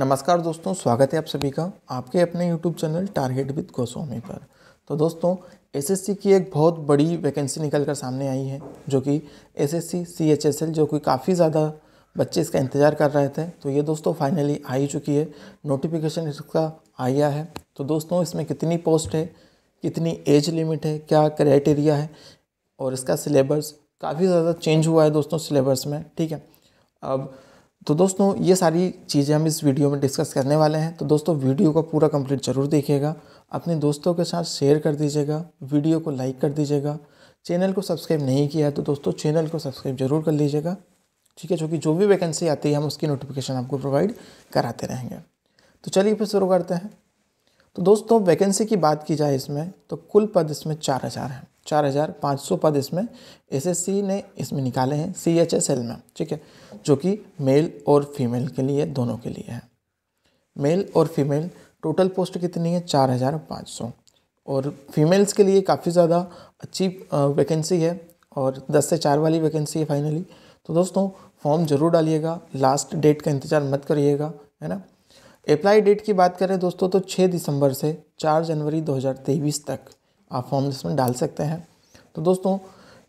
नमस्कार दोस्तों स्वागत है आप सभी का आपके अपने YouTube channel target with Goswami पर तो दोस्तों एसएससी की एक बहुत बड़ी वैकेंसी निकल कर सामने आई है जो कि एसएससी सीएचएसएल जो कि काफ़ी ज़्यादा बच्चे इसका इंतज़ार कर रहे थे तो ये दोस्तों फाइनली आ ही चुकी है नोटिफिकेशन इसका आया है तो दोस्तों इसमें कितनी पोस्ट है कितनी एज लिमिट है क्या क्राइटेरिया है और इसका सिलेबस काफ़ी ज़्यादा चेंज हुआ है दोस्तों सिलेबस में ठीक है अब तो दोस्तों ये सारी चीज़ें हम इस वीडियो में डिस्कस करने वाले हैं तो दोस्तों वीडियो को पूरा कंप्लीट ज़रूर देखिएगा अपने दोस्तों के साथ शेयर कर दीजिएगा वीडियो को लाइक कर दीजिएगा चैनल को सब्सक्राइब नहीं किया है तो दोस्तों चैनल को सब्सक्राइब जरूर कर लीजिएगा ठीक है चूँकि जो भी वैकेंसी आती है हम उसकी नोटिफिकेशन आपको प्रोवाइड कराते रहेंगे तो चलिए फिर शुरू करते हैं तो दोस्तों वैकेंसी की बात की जाए इसमें तो कुल पद इसमें चार हज़ार हैं चार हज़ार पाँच सौ पद इसमें एसएससी ने इसमें निकाले हैं सी एच एस एल में ठीक है जो कि मेल और फीमेल के लिए दोनों के लिए है मेल और फीमेल टोटल पोस्ट कितनी है चार हज़ार पाँच सौ और फीमेल्स के लिए काफ़ी ज़्यादा अच्छी वैकेंसी है और दस से चार वाली वैकेंसी है फाइनली तो दोस्तों फॉर्म ज़रूर डालिएगा लास्ट डेट का इंतज़ार मत करिएगा है ना अप्लाई डेट की बात करें दोस्तों तो छः दिसंबर से चार जनवरी तेईस तक आप फॉर्म इसमें डाल सकते हैं तो दोस्तों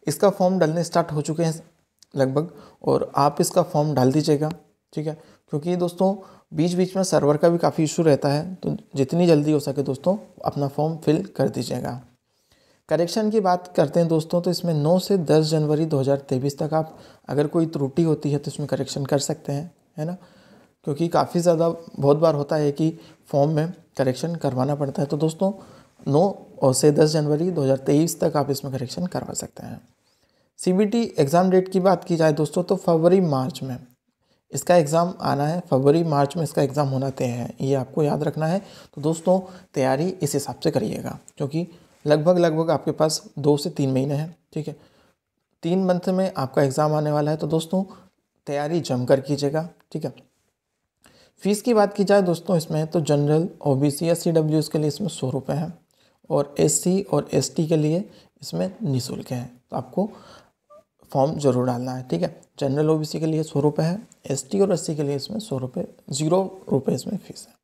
इसका फॉर्म डालने स्टार्ट हो चुके हैं लगभग और आप इसका फॉर्म डाल दीजिएगा ठीक है क्योंकि दोस्तों बीच बीच में सर्वर का भी काफ़ी इशू रहता है तो जितनी जल्दी हो सके दोस्तों अपना फॉर्म फिल कर दीजिएगा करेक्शन की बात करते हैं दोस्तों तो इसमें 9 से 10 जनवरी 2023 तक आप अगर कोई त्रुटि होती है तो इसमें करेक्शन कर सकते हैं है ना क्योंकि काफ़ी ज़्यादा बहुत बार होता है कि फॉर्म में करेक्शन करवाना पड़ता है तो दोस्तों नौ और से दस जनवरी 2023 तक आप इसमें करेक्शन करवा सकते हैं टी एग्ज़ाम डेट की बात की जाए दोस्तों तो फरवरी मार्च में इसका एग्ज़ाम आना है फरवरी मार्च में इसका एग्ज़ाम होना तय है ये आपको याद रखना है तो दोस्तों तैयारी इस हिसाब से करिएगा क्योंकि लगभग लगभग आपके पास दो से तीन महीने हैं ठीक है तीन मंथ में आपका एग्ज़ाम आने वाला है तो दोस्तों तैयारी जमकर कीजिएगा ठीक है फ़ीस की बात की जाए दोस्तों इसमें तो general O B C S C W के लिए इसमें सौ रुपये हैं और एस और एस के लिए इसमें निःशुल्क है तो आपको फॉर्म जरूर डालना है ठीक है जनरल ओबीसी के लिए सौ रुपये है एस और एस के लिए इसमें सौ रुपये जीरो रुपये इसमें फीस है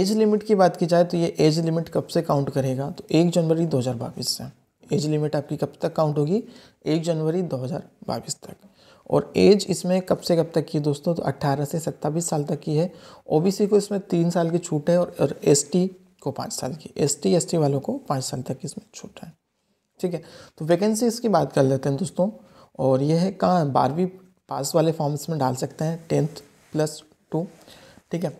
एज लिमिट की बात की जाए तो ये एज लिमिट कब से काउंट करेगा तो एक जनवरी दो से एज लिमिट आपकी कब तक काउंट होगी एक जनवरी दो तक और एज इसमें कब से कब तक की दोस्तों तो 18 से 27 साल तक की है ओबीसी को इसमें तीन साल की छूट है और एस को पाँच साल की एस टी एस टी वालों को पाँच साल तक इसमें छूट है ठीक है तो वैकेंसी इसकी बात कर लेते हैं दोस्तों और ये है कहाँ बारहवीं पास वाले फॉर्म्स में डाल सकते हैं टेंथ प्लस टू ठीक है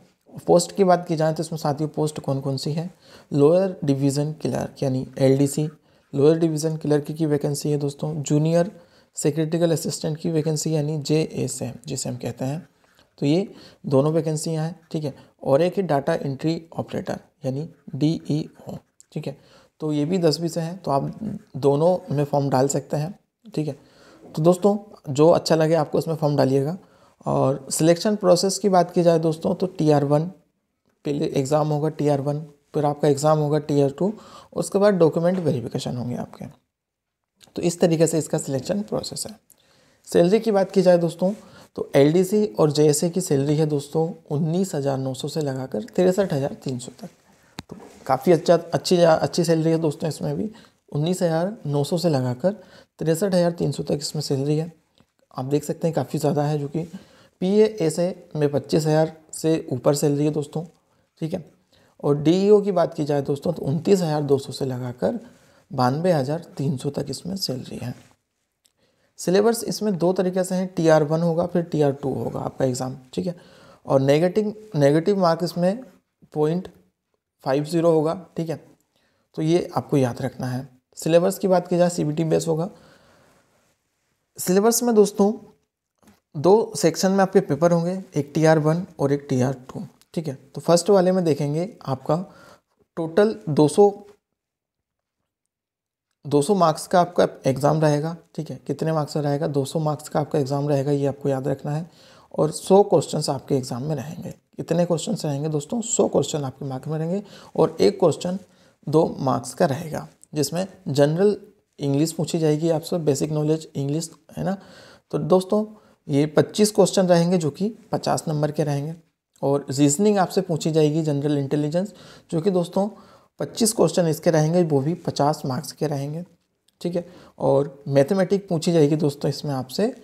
पोस्ट की बात की जाए तो इसमें साथियों पोस्ट कौन कौन सी है लोअर डिवीज़न क्लर्क यानी एलडीसी लोअर डिवीज़न क्लर्क की वैकेंसी है दोस्तों जूनियर सेक्रेटरिकल असिस्टेंट की वैकेंसी यानी जे एस एम जिसे हम कहते हैं तो ये दोनों वैकेंसियाँ हैं ठीक है और एक है डाटा एंट्री ऑपरेटर यानी डी ई ओ ठीक है तो ये भी दसवीं से है तो आप दोनों में फॉर्म डाल सकते हैं ठीक है तो दोस्तों जो अच्छा लगे आपको उसमें फॉर्म डालिएगा और सिलेक्शन प्रोसेस की बात की जाए दोस्तों तो टी आर वन पहले एग्ज़ाम होगा टी आर वन फिर आपका एग्ज़ाम होगा टी आर टू उसके बाद डॉक्यूमेंट वेरिफिकेशन होंगे आपके तो इस तरीके से इसका सिलेक्शन प्रोसेस है सैलरी की बात की जाए दोस्तों तो एल और जे की सैलरी है दोस्तों उन्नीस हज़ार नौ सौ से लगाकर तिरसठ हज़ार तीन सौ तक तो काफ़ी अच्छा अच्छी अच्छी सैलरी है दोस्तों इसमें भी उन्नीस हज़ार नौ सौ से लगाकर तिरसठ हज़ार तीन सौ तक इसमें सैलरी है आप देख सकते हैं काफ़ी ज़्यादा है जो कि पी एस ए में पच्चीस हज़ार से ऊपर सैलरी है दोस्तों ठीक है और डी ई ओ की बात की जाए दोस्तों तो उनतीस हज़ार दो सौ से लगाकर बानवे हज़ार तीन सौ तक इसमें सैलरी है सिलेबस इसमें दो तरीके से हैं टी आर वन होगा फिर टी आर टू होगा आपका एग्ज़ाम ठीक है और नेगेटिव नेगेटिव मार्क्स इसमें पॉइंट फाइव ज़ीरो होगा ठीक है तो ये आपको याद रखना है सिलेबस की बात की जाए सी बी टी बेस होगा सिलेबस में दोस्तों दो सेक्शन में आपके पेपर होंगे एक टी आर वन और एक टी आर टू ठीक है तो फर्स्ट वाले में देखेंगे आपका टोटल दो सौ 200 मार्क्स का आपका एग्ज़ाम रहेगा ठीक है कितने मार्क्स का रहेगा 200 मार्क्स का आपका एग्ज़ाम रहेगा ये आपको याद रखना है और 100 क्वेश्चंस आपके एग्ज़ाम में रहेंगे कितने क्वेश्चंस रहेंगे दोस्तों 100 क्वेश्चन आपके मार्क में रहेंगे और एक क्वेश्चन दो मार्क्स का रहेगा जिसमें जनरल इंग्लिश पूछी जाएगी आपसे बेसिक नॉलेज इंग्लिश है ना तो दोस्तों ये पच्चीस क्वेश्चन रहेंगे जो कि पचास नंबर के रहेंगे और रीजनिंग आपसे पूछी जाएगी जनरल इंटेलिजेंस जो कि दोस्तों पच्चीस क्वेश्चन इसके रहेंगे वो भी पचास मार्क्स के रहेंगे ठीक है और मैथमेटिक पूछी जाएगी दोस्तों इसमें आपसे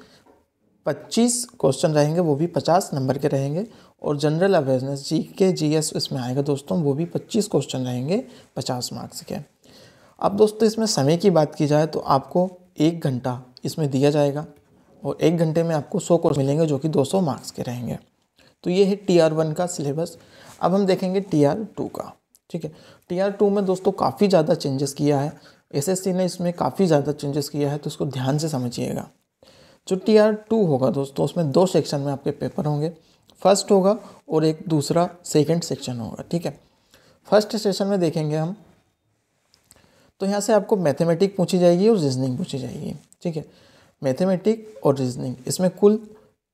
पच्चीस क्वेश्चन रहेंगे वो भी पचास नंबर के रहेंगे और general awareness G K G S इसमें आएगा दोस्तों वो भी पच्चीस क्वेश्चन रहेंगे पचास मार्क्स के अब दोस्तों इसमें समय की बात की जाए तो आपको एक घंटा इसमें दिया जाएगा और एक घंटे में आपको सौ क्वेश्चन मिलेंगे जो कि सौ मार्क्स के रहेंगे तो ये है टी आर वन का सिलेबस अब हम देखेंगे टी आर टू का ठीक है टी आर टू में दोस्तों काफ़ी ज़्यादा चेंजेस किया है एस एस सी ने इसमें काफ़ी ज़्यादा चेंजेस किया है तो इसको ध्यान से समझिएगा जो टी आर टू होगा दोस्तों उसमें दो सेक्शन में आपके पेपर होंगे फर्स्ट होगा और एक दूसरा सेकेंड सेक्शन होगा ठीक है फर्स्ट सेशन में देखेंगे हम तो यहाँ से आपको मैथमेटिक पूछी जाएगी और रीजनिंग पूछी जाएगी ठीक है मैथमेटिक और रीजनिंग इसमें कुल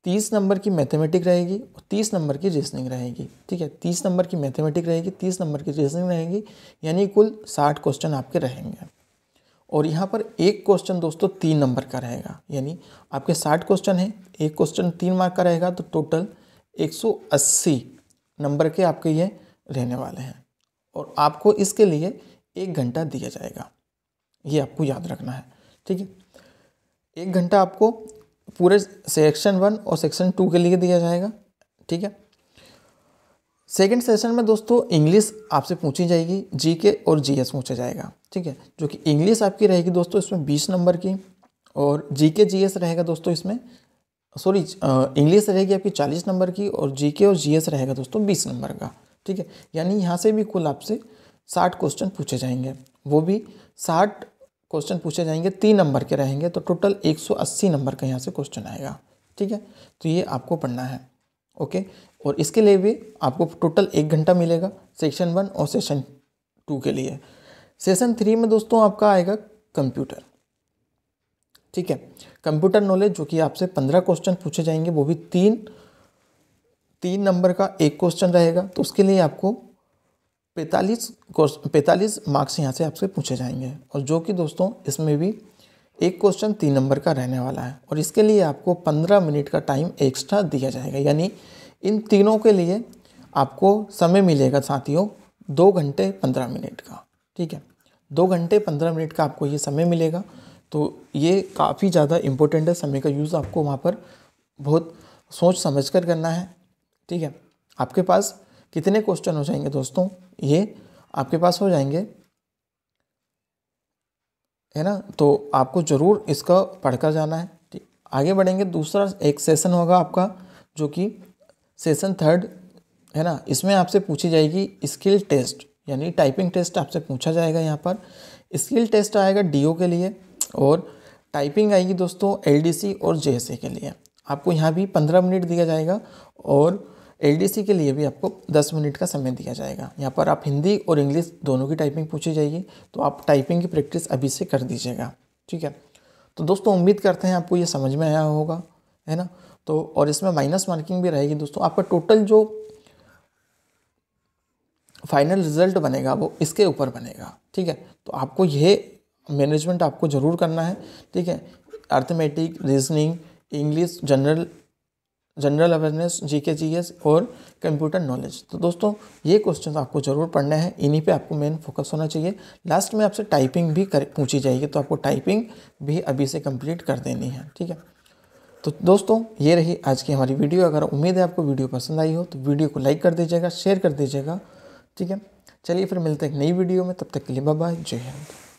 तीस नंबर की मैथमेटिक रहेगी और तीस नंबर की रीजनिंग रहेगी ठीक है तीस नंबर की मैथमेटिक रहेगी तीस नंबर की रीजनिंग रहेगी यानी कुल साठ क्वेश्चन आपके रहेंगे और यहाँ पर एक क्वेश्चन दोस्तों तीन नंबर का रहेगा यानी आपके साठ क्वेश्चन हैं एक क्वेश्चन तीन मार्क का रहेगा तो टोटल एक सौ अस्सी नंबर के आपके ये रहने वाले हैं और आपको इसके लिए एक घंटा दिया जाएगा ये आपको याद रखना है ठीक है एक घंटा आपको पूरे सेक्शन वन और सेक्शन टू के लिए दिया जाएगा ठीक है सेकेंड सेशन में दोस्तों इंग्लिश आपसे पूछी जाएगी जी के और जी एस पूछा जाएगा ठीक है जो कि इंग्लिश आपकी रहेगी दोस्तों इसमें बीस नंबर की और जी के जी एस रहेगा दोस्तों इसमें सॉरी इंग्लिश रहेगी आपकी चालीस नंबर की और जी के और जी एस रहेगा दोस्तों बीस नंबर का ठीक है यानी यहाँ से भी कुल आपसे साठ क्वेश्चन पूछे जाएंगे वो भी साठ क्वेश्चन पूछे जाएंगे तीन नंबर के रहेंगे तो टोटल 180 नंबर का यहाँ से क्वेश्चन आएगा ठीक है तो ये आपको पढ़ना है ओके और इसके लिए भी आपको टोटल एक घंटा मिलेगा सेक्शन वन और सेशन टू के लिए सेशन थ्री में दोस्तों आपका आएगा कंप्यूटर ठीक है कंप्यूटर नॉलेज जो कि आपसे पंद्रह क्वेश्चन पूछे जाएंगे वो भी तीन तीन नंबर का एक क्वेश्चन रहेगा तो उसके लिए आपको पैंतालीस क्वेश्चन पैंतालीस मार्क्स यहाँ से आपसे पूछे जाएंगे और जो कि दोस्तों इसमें भी एक क्वेश्चन तीन नंबर का रहने वाला है और इसके लिए आपको पंद्रह मिनट का टाइम एक्स्ट्रा दिया जाएगा यानी इन तीनों के लिए आपको समय मिलेगा साथियों दो घंटे पंद्रह मिनट का ठीक है दो घंटे पंद्रह मिनट का आपको ये समय मिलेगा तो ये काफ़ी ज़्यादा इम्पोर्टेंट है समय का यूज़ आपको वहाँ पर बहुत सोच समझ कर करना है ठीक है आपके पास कितने क्वेश्चन हो जाएंगे दोस्तों ये आपके पास हो जाएंगे है ना तो आपको ज़रूर इसका पढ़कर जाना है ठीक आगे बढ़ेंगे दूसरा एक सेशन होगा आपका जो कि सेशन थर्ड है ना इसमें आपसे पूछी जाएगी स्किल टेस्ट यानी टाइपिंग टेस्ट आपसे पूछा जाएगा यहाँ पर स्किल टेस्ट आएगा डीओ के लिए और टाइपिंग आएगी दोस्तों एलडीसी और जेएसए के लिए आपको यहाँ भी पंद्रह मिनट दिया जाएगा और एलडीसी के लिए भी आपको 10 मिनट का समय दिया जाएगा यहाँ पर आप हिंदी और इंग्लिश दोनों की टाइपिंग पूछी जाएगी तो आप टाइपिंग की प्रैक्टिस अभी से कर दीजिएगा ठीक है तो दोस्तों उम्मीद करते हैं आपको ये समझ में आया होगा है ना तो और इसमें माइनस मार्किंग भी रहेगी दोस्तों आपका टोटल जो फाइनल रिजल्ट बनेगा वो इसके ऊपर बनेगा ठीक है तो आपको ये मैनेजमेंट आपको ज़रूर करना है ठीक है arithmetic reasoning English general general awareness G K G S और कंप्यूटर नॉलेज तो दोस्तों ये क्वेश्चन आपको ज़रूर पढ़ने हैं इन्हीं पे आपको मेन फोकस होना चाहिए लास्ट में आपसे टाइपिंग भी कर पूछी जाएगी तो आपको टाइपिंग भी अभी से कंप्लीट कर देनी है ठीक है तो दोस्तों ये रही आज की हमारी वीडियो अगर उम्मीद है आपको वीडियो पसंद आई हो तो वीडियो को लाइक कर दीजिएगा शेयर कर दीजिएगा ठीक है चलिए फिर मिलते हैं एक नई वीडियो में तब तक के लिए बाय जय हिंद